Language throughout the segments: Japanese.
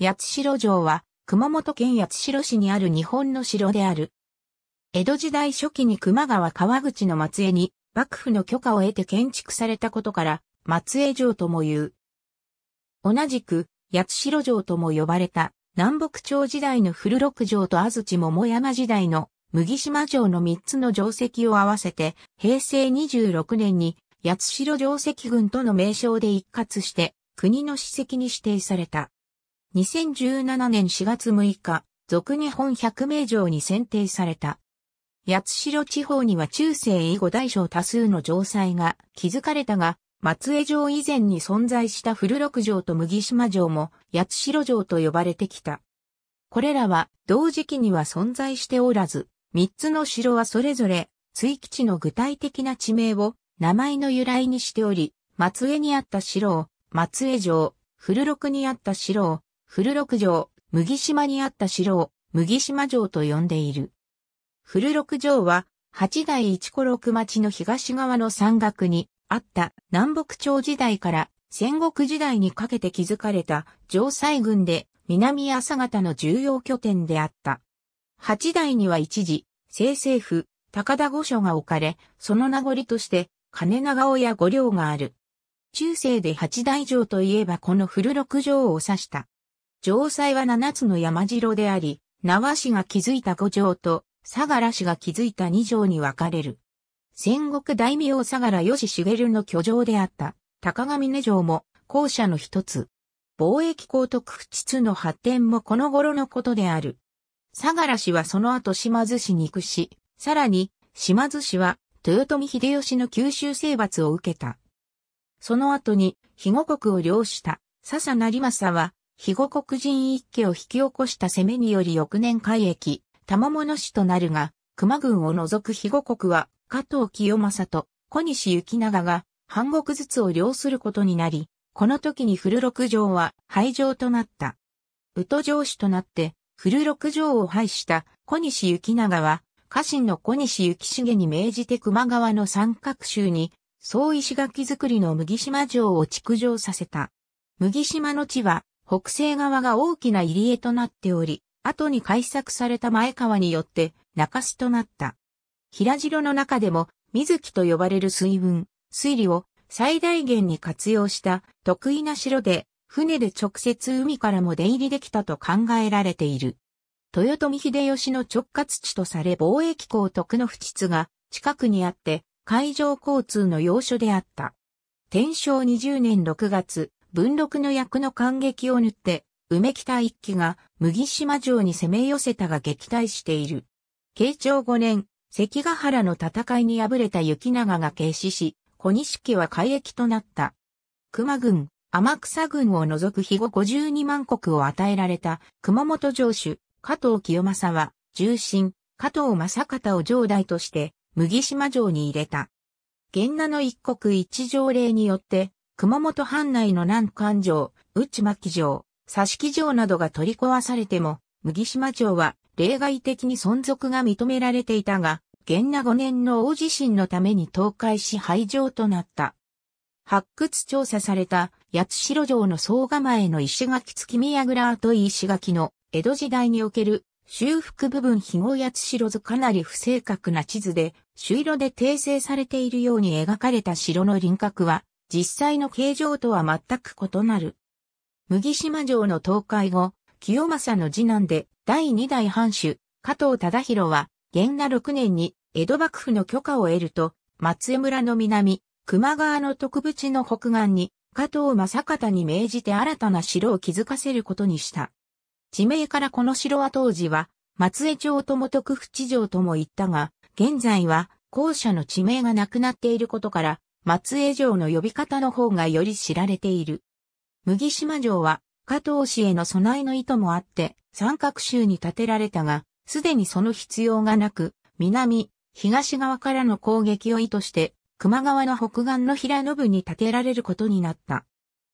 八代城は、熊本県八代市にある日本の城である。江戸時代初期に熊川川口の松江に、幕府の許可を得て建築されたことから、松江城とも言う。同じく、八代城とも呼ばれた、南北朝時代の古六城と安土桃山時代の麦島城の3つの城跡を合わせて、平成26年に、八代城跡群との名称で一括して、国の史跡に指定された。2017年4月6日、俗日本百名城に選定された。八代地方には中世以後大小多数の城塞が築かれたが、松江城以前に存在した古六城と麦島城も八代城と呼ばれてきた。これらは同時期には存在しておらず、三つの城はそれぞれ追基地の具体的な地名を名前の由来にしており、松江にあった城を松江城、古六にあった城を古六条、麦島にあった城を麦島城と呼んでいる。古六条は、八代一古六町の東側の山岳にあった南北朝時代から戦国時代にかけて築かれた城西軍で南朝方の重要拠点であった。八代には一時、清政府、高田御所が置かれ、その名残として金長尾や御領がある。中世で八代城といえばこの古六城を指した。城塞は七つの山城であり、縄氏が築いた五城と、相良氏が築いた二城に分かれる。戦国大名相良義茂の居城であった、高上根城も、校舎の一つ。貿易港と区地の発展もこの頃のことである。相良氏はその後島津氏に行くし、さらに、島津氏は、豊臣秀吉の九州征伐を受けた。その後に、肥後国を領した、笹成政は、肥後国人一家を引き起こした攻めにより翌年海役、玉物氏となるが、熊軍を除く肥後国は、加藤清正と小西行長が、半国ずつを領することになり、この時に古六条は廃城となった。宇都城主となって、古六条を廃した小西行長は、家臣の小西行重に命じて熊川の三角州に、総石垣作りの麦島城を築城させた。麦島の地は北西側が大きな入り江となっており、後に改作された前川によって中州となった。平城の中でも水木と呼ばれる水分、水利を最大限に活用した得意な城で、船で直接海からも出入りできたと考えられている。豊臣秀吉の直轄地とされ貿易港徳の不津が近くにあって海上交通の要所であった。天正20年6月、文禄の役の感激を塗って、梅北一騎が麦島城に攻め寄せたが撃退している。慶長5年、関ヶ原の戦いに敗れた雪長が軽視し、小錦は海役となった。熊軍、天草軍を除く肥後52万国を与えられた熊本城主、加藤清正は、重臣、加藤正方を城代として、麦島城に入れた。源那の一国一条令によって、熊本藩内の南関城、内牧城、佐敷城などが取り壊されても、麦島城は例外的に存続が認められていたが、元那5年の大地震のために倒壊し廃城となった。発掘調査された八代城の総構えの石垣付き宮倉跡石垣の江戸時代における修復部分肥後八代図かなり不正確な地図で、朱色で訂正されているように描かれた城の輪郭は、実際の形状とは全く異なる。麦島城の倒壊後、清正の次男で第二代藩主、加藤忠宏は、元那6年に江戸幕府の許可を得ると、松江村の南、熊川の特淵の北岸に、加藤正方に命じて新たな城を築かせることにした。地名からこの城は当時は、松江町とも徳淵城とも言ったが、現在は、校舎の地名がなくなっていることから、松江城の呼び方の方がより知られている。麦島城は、加藤氏への備えの意図もあって、三角州に建てられたが、すでにその必要がなく、南、東側からの攻撃を意図して、熊川の北岸の平野部に建てられることになった。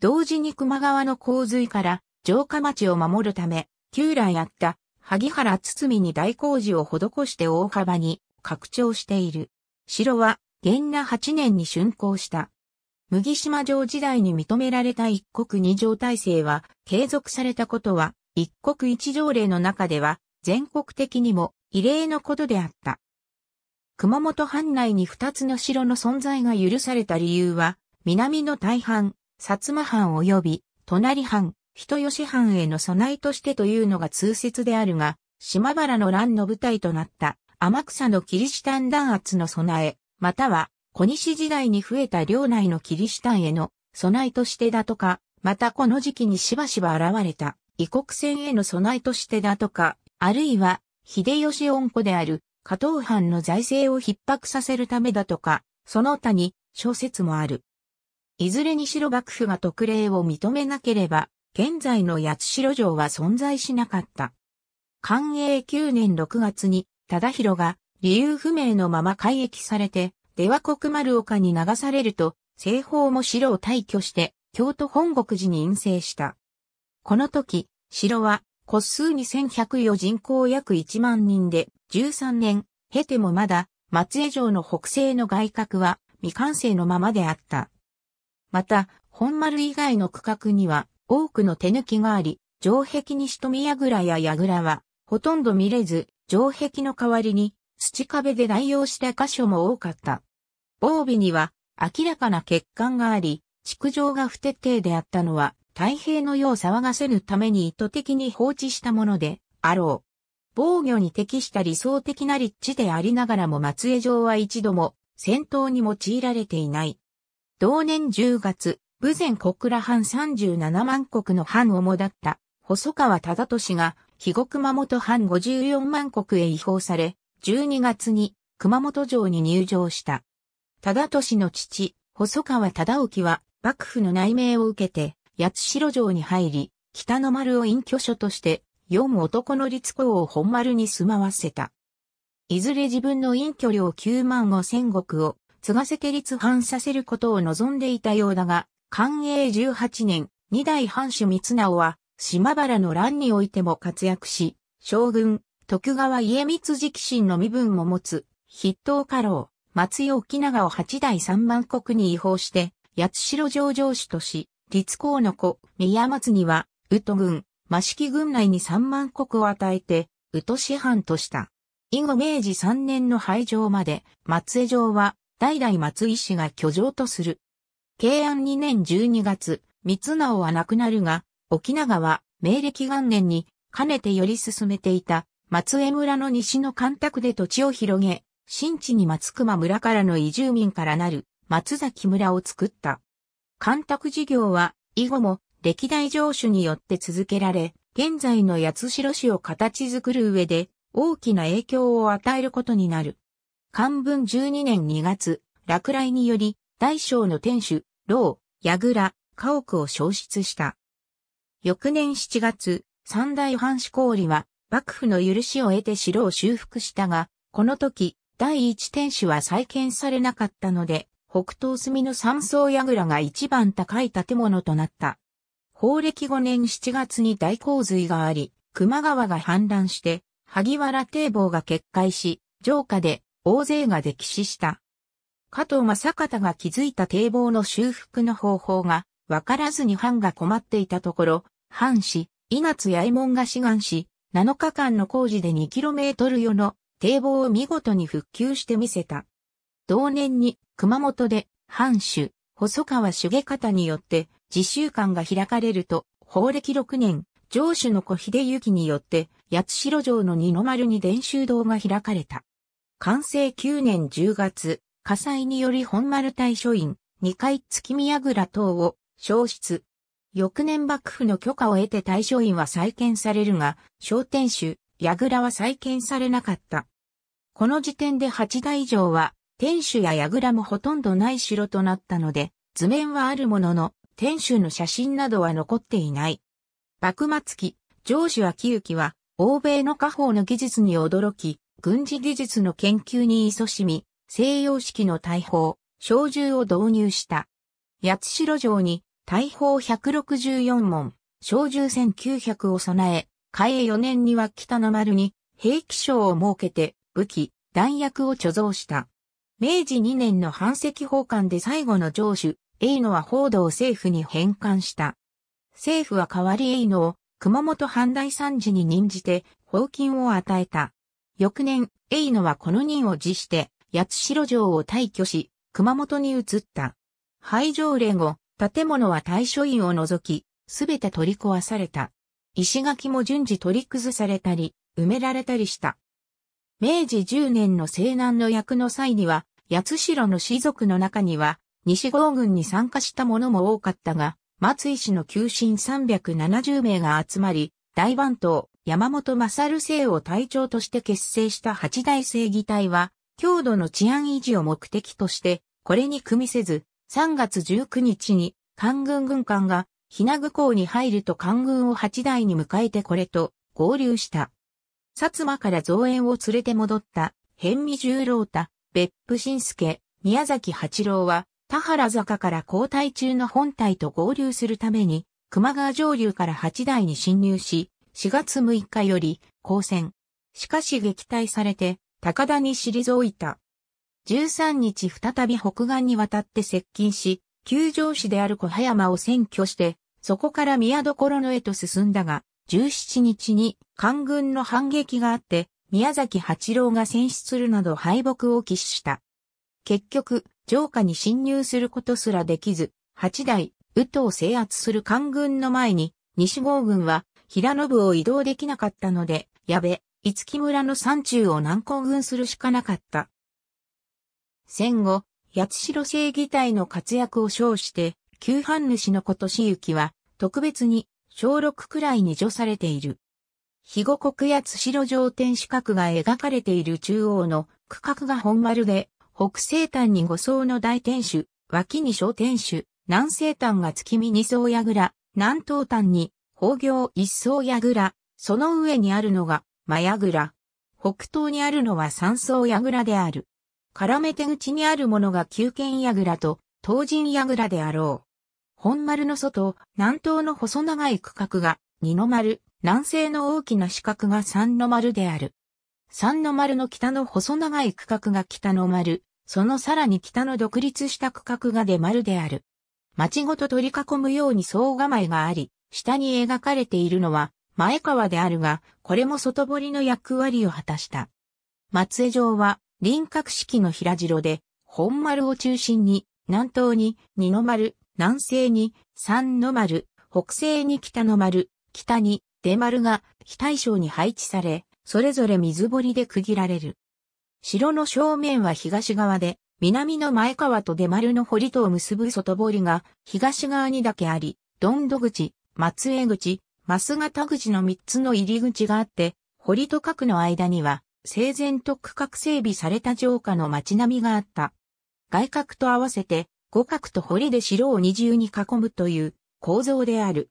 同時に熊川の洪水から城下町を守るため、旧来あった萩原堤に大工事を施して大幅に拡張している。城は元那8年に竣工した。麦島城時代に認められた一国二条体制は継続されたことは一国一条例の中では全国的にも異例のことであった。熊本藩内に二つの城の存在が許された理由は南の大半、薩摩藩及び隣藩、人吉藩への備えとしてというのが通説であるが、島原の乱の舞台となった天草のキリシタン弾圧の備え、または、小西時代に増えた領内のキリシタンへの備えとしてだとか、またこの時期にしばしば現れた異国船への備えとしてだとか、あるいは、秀吉恩子である加藤藩の財政を逼迫させるためだとか、その他に小説もある。いずれにしろ幕府が特例を認めなければ、現在の八代城は存在しなかった。寛永9年6月に、忠広が理由不明のまま改域されて、出羽国丸岡に流されると、西方も城を退去して、京都本国寺に陰性した。この時、城は、個数2104余人口約1万人で、13年、経てもまだ、松江城の北西の外郭は、未完成のままであった。また、本丸以外の区画には、多くの手抜きがあり、城壁に仕留め櫓や櫓は、ほとんど見れず、城壁の代わりに、土壁で代用した箇所も多かった。防備には明らかな欠陥があり、築城が不徹底であったのは、太平の世を騒がせるために意図的に放置したものであろう。防御に適した理想的な立地でありながらも松江城は一度も戦闘に用いられていない。同年10月、武前小倉藩37万国の藩をもだった細川忠俊が肥後熊本藩54万国へ移行され、12月に熊本城に入城した。忠敏の父、細川忠興は幕府の内命を受けて八代城に入り、北の丸を隠居所として読む男の立候を本丸に住まわせた。いずれ自分の隠居料9万5千石を継がせて立藩させることを望んでいたようだが、寛永18年、二代藩主三直は、島原の乱においても活躍し、将軍、徳川家光直臣の身分も持つ、筆頭家老、松井沖長を八代三万国に違法して、八代上城主とし、立皇の子、宮松には、宇都軍、益城軍内に三万国を与えて、宇都市藩とした。以後明治三年の廃城まで、松江城は、代々松井氏が居城とする。慶安二年十二月、三直は亡くなるが、沖永は、明暦元年に、かねてより進めていた、松江村の西の干拓で土地を広げ、新地に松熊村からの移住民からなる松崎村を作った。干拓事業は以後も歴代城主によって続けられ、現在の八代市を形作る上で大きな影響を与えることになる。漢文12年2月、落雷により大小の天守、牢、櫓、家屋を消失した。翌年7月、三大藩士氷は幕府の許しを得て城を修復したが、この時、第一天守は再建されなかったので、北東隅の三層櫓が一番高い建物となった。法暦5年7月に大洪水があり、熊川が氾濫して、萩原堤防が決壊し、城下で大勢が溺死した。加藤正方が築いた堤防の修復の方法が、わからずに藩が困っていたところ、藩士、賀津八右衛門が志願し、7日間の工事で 2km 余の堤防を見事に復旧してみせた。同年に熊本で藩主、細川茂方によって自習館が開かれると、法暦6年、上主の小秀行によって、八代城の二の丸に伝習堂が開かれた。完成9年10月、火災により本丸大書院、二階月見櫓等を消失、翌年幕府の許可を得て大書院は再建されるが、商店主、櫓は再建されなかった。この時点で八大城は、天守や櫓もほとんどない城となったので、図面はあるものの、天守の写真などは残っていない。幕末期、上司昭之は、欧米の家宝の技術に驚き、軍事技術の研究に勤しみ、西洋式の大砲、小銃を導入した。八代城に大砲164門、小銃1900を備え、開営4年には北の丸に兵器省を設けて武器、弾薬を貯蔵した。明治2年の反籍奉還で最後の城主、栄野は報道政府に返還した。政府は代わり栄野を熊本藩大参事に任じて、宝金を与えた。翌年、栄野はこの任を辞して、八代城を退去し、熊本に移った。廃城令後、建物は対処院を除き、すべて取り壊された。石垣も順次取り崩されたり、埋められたりした。明治10年の西南の役の際には、八代の士族の中には、西郷軍に参加した者も多かったが、松井氏の旧臣370名が集まり、大番頭、山本勝政を隊長として結成した八大正義隊は、郷土の治安維持を目的として、これに組みせず、3月19日に、官軍軍艦が、日名ぐ港に入ると官軍を8台に迎えてこれと合流した。薩摩から増援を連れて戻った、辺見十郎太、別府新介、宮崎八郎は、田原坂から交代中の本体と合流するために、熊川上流から8台に侵入し、4月6日より、交戦。しかし撃退されて、高田に退いた。13日再び北岸に渡って接近し、九条市である小葉山を占拠して、そこから宮所のへと進んだが、17日に官軍の反撃があって、宮崎八郎が戦死するなど敗北を喫した。結局、城下に侵入することすらできず、八代、宇都を制圧する官軍の前に、西郷軍は平信を移動できなかったので、やべ、五木村の山中を難攻軍するしかなかった。戦後、八代正義隊の活躍を称して、旧藩主の今年行きは、特別に、小6くらいに除されている。肥後国八代城天四角が描かれている中央の区画が本丸で、北西端に五層の大天守、脇に小天守、南西端が月見二層櫓、南東端に宝行一層櫓、その上にあるのが、真矢倉。北東にあるのは三層櫓である。絡め手口にあるものが宮剣櫓と東神櫓であろう。本丸の外、南東の細長い区画が二の丸、南西の大きな四角が三の丸である。三の丸の北の細長い区画が北の丸、そのさらに北の独立した区画が出丸である。町ごと取り囲むように総構えがあり、下に描かれているのは前川であるが、これも外堀の役割を果たした。松江城は輪郭式の平城で、本丸を中心に、南東に二の丸、南西に三の丸、北西に北の丸、北に出丸が非対称に配置され、それぞれ水堀で区切られる。城の正面は東側で、南の前川と出丸の堀とを結ぶ外堀が東側にだけあり、どんど口、松江口、増形口の三つの入り口があって、堀と角の間には生前と区画整備された城下の街並みがあった。外角と合わせて、五角と堀で城を二重に囲むという構造である。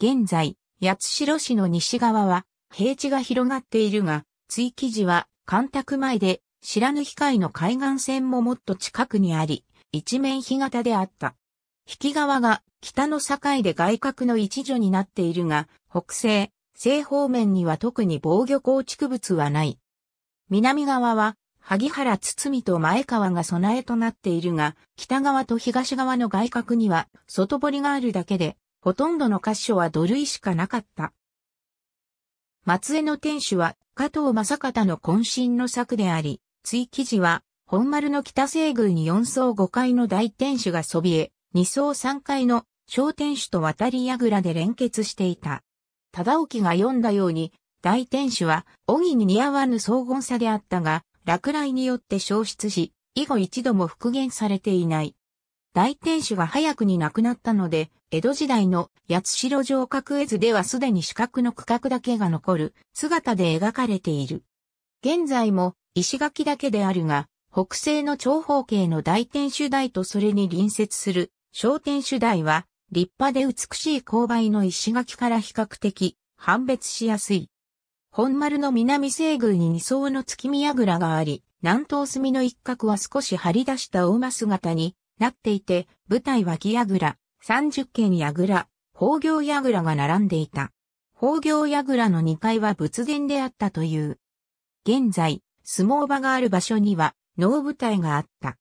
現在、八代市の西側は平地が広がっているが、追記時は干拓前で知らぬ。光の海岸線ももっと近くにあり、一面干潟であった。引き側が北の境で外角の一助になっているが、北西、西方面には特に防御構築物はない。南側は、萩原堤と前川が備えとなっているが、北側と東側の外角には外堀があるだけで、ほとんどの箇所は土塁しかなかった。松江の天守は加藤正方の渾身の作であり、追記事は本丸の北西宮に4層5階の大天守がそびえ、2層3階の小天守と渡り櫓で連結していた。忠興が読んだように、大天守は、鬼に似合わぬ荘厳さであったが、落雷によって消失し、以後一度も復元されていない。大天守が早くに亡くなったので、江戸時代の八代城郭絵図ではすでに四角の区画だけが残る姿で描かれている。現在も石垣だけであるが、北西の長方形の大天守台とそれに隣接する小天守台は立派で美しい勾配の石垣から比較的判別しやすい。本丸の南西宮に二層の月見櫓があり、南東隅の一角は少し張り出した大間姿になっていて、舞台は木櫓、三十軒櫓、宝行櫓が並んでいた。宝行櫓の2階は仏殿であったという。現在、相撲場がある場所には、能舞台があった。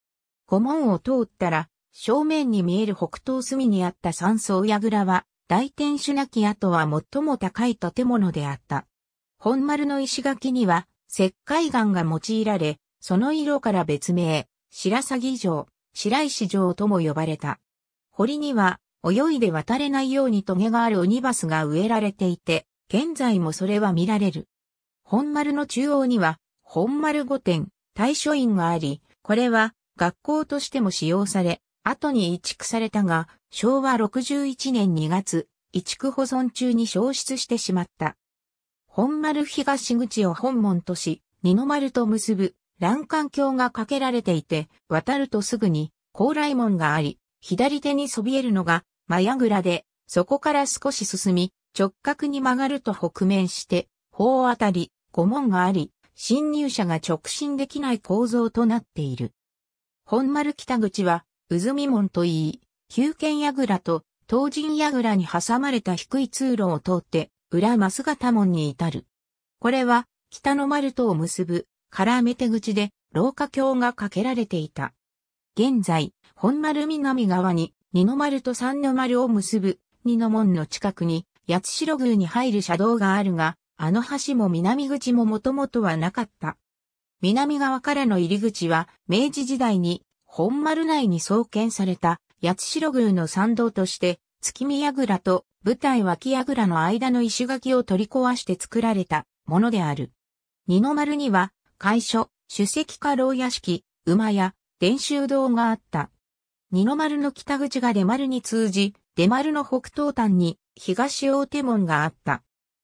古門を通ったら、正面に見える北東隅にあった山荘櫓は、大天守なき跡は最も高い建物であった。本丸の石垣には、石灰岩が用いられ、その色から別名、白鷺城、白石城とも呼ばれた。堀には、泳いで渡れないようにトゲがある鬼バスが植えられていて、現在もそれは見られる。本丸の中央には、本丸御殿、大書院があり、これは学校としても使用され、後に移築されたが、昭和61年2月、移築保存中に消失してしまった。本丸東口を本門とし、二の丸と結ぶ欄干橋が架けられていて、渡るとすぐに高麗門があり、左手にそびえるのがグ倉で、そこから少し進み、直角に曲がると北面して、方あたり五門があり、侵入者が直進できない構造となっている。本丸北口はうずみ門といい、旧県櫓と東神櫓に挟まれた低い通路を通って、裏増形門に至る。これは、北の丸とを結ぶ、からめ手口で、廊下橋が架けられていた。現在、本丸南側に、二の丸と三の丸を結ぶ、二の門の近くに、八代宮に入る車道があるが、あの橋も南口ももともとはなかった。南側からの入り口は、明治時代に本丸内に創建された八代宮の参道として、月見櫓と舞台脇櫓の間の石垣を取り壊して作られたものである。二の丸には、会所、主席家老屋敷、馬や、伝習堂があった。二の丸の北口が出丸に通じ、出丸の北東端に東大手門があった。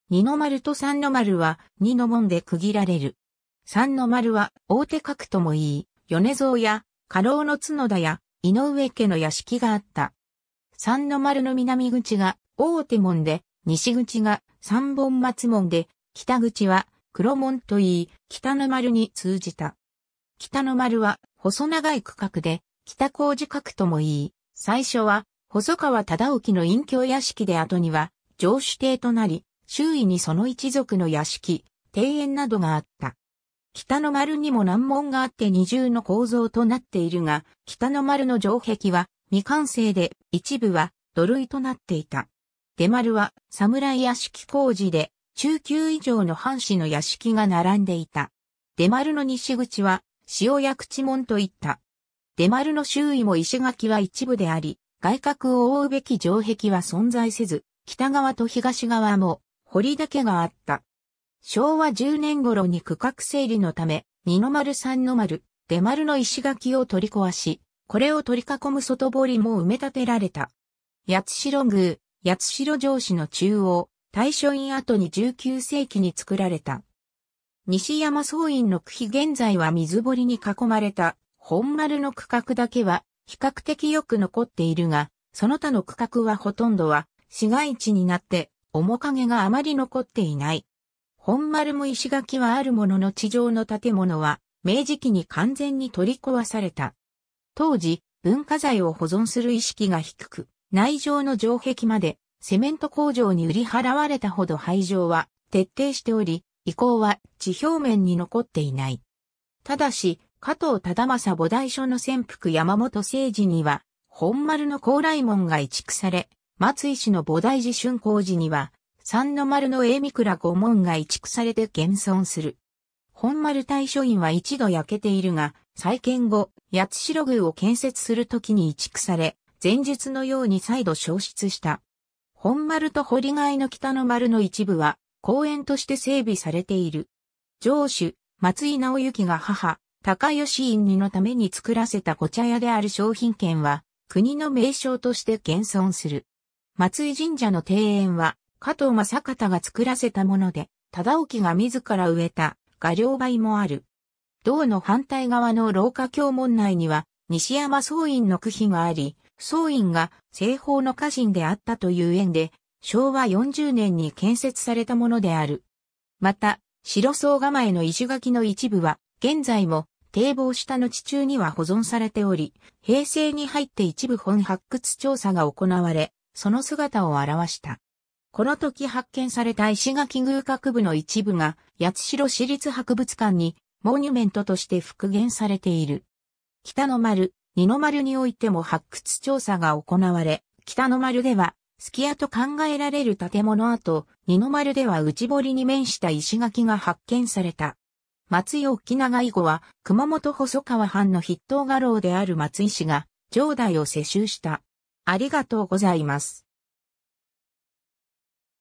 二の丸と三の丸は二の門で区切られる。三の丸は大手角ともいい、米蔵や家老の角田や井上家の屋敷があった。三の丸の南口が大手門で、西口が三本松門で、北口は黒門といい、北の丸に通じた。北の丸は細長い区画で、北工事角ともいい、最初は細川忠興の隠居屋敷で後には城主邸となり、周囲にその一族の屋敷、庭園などがあった。北の丸にも難問があって二重の構造となっているが、北の丸の城壁は未完成で、一部は土塁となっていた。出丸は侍屋敷工事で、中級以上の藩士の屋敷が並んでいた。出丸の西口は、塩屋口門といった。出丸の周囲も石垣は一部であり、外角を覆うべき城壁は存在せず、北側と東側も堀だけがあった。昭和10年頃に区画整理のため、二の丸三の丸、出丸の石垣を取り壊し、これを取り囲む外堀も埋め立てられた。八代宮、八代城市の中央、大正院跡に19世紀に作られた。西山総院の区碑現在は水堀に囲まれた本丸の区画だけは比較的よく残っているが、その他の区画はほとんどは市街地になって面影があまり残っていない。本丸も石垣はあるものの地上の建物は、明治期に完全に取り壊された。当時、文化財を保存する意識が低く、内城の城壁までセメント工場に売り払われたほど廃城は徹底しており、遺構は地表面に残っていない。ただし、加藤忠政菩提所の潜伏山本聖寺には、本丸の高麗門が移築され、松井市の菩提寺春光寺には、三の丸の栄美倉五門が移築されて現存する。本丸大書院は一度焼けているが、再建後、八代宮を建設するときに移築され、前述のように再度消失した。本丸と堀貝の北の丸の一部は、公園として整備されている。城主、松井直行が母、高吉院にのために作らせたお茶屋である商品券は、国の名称として現存する。松井神社の庭園は、加藤正方が作らせたもので、忠興が自ら植えた画料梅もある。道の反対側の廊下教門内には、西山総院の区碑があり、総院が西方の家臣であったという縁で、昭和40年に建設されたものである。また、白層構えの石垣の一部は、現在も堤防下の地中には保存されており、平成に入って一部本発掘調査が行われ、その姿を表した。この時発見された石垣偶閣部の一部が、八代市立博物館に、モニュメントとして復元されている。北の丸、二の丸においても発掘調査が行われ、北の丸では、隙屋と考えられる建物跡、二の丸では内堀に面した石垣が発見された。松井沖長以後は、熊本細川藩の筆頭画廊である松井氏が、上代を世襲した。ありがとうございます。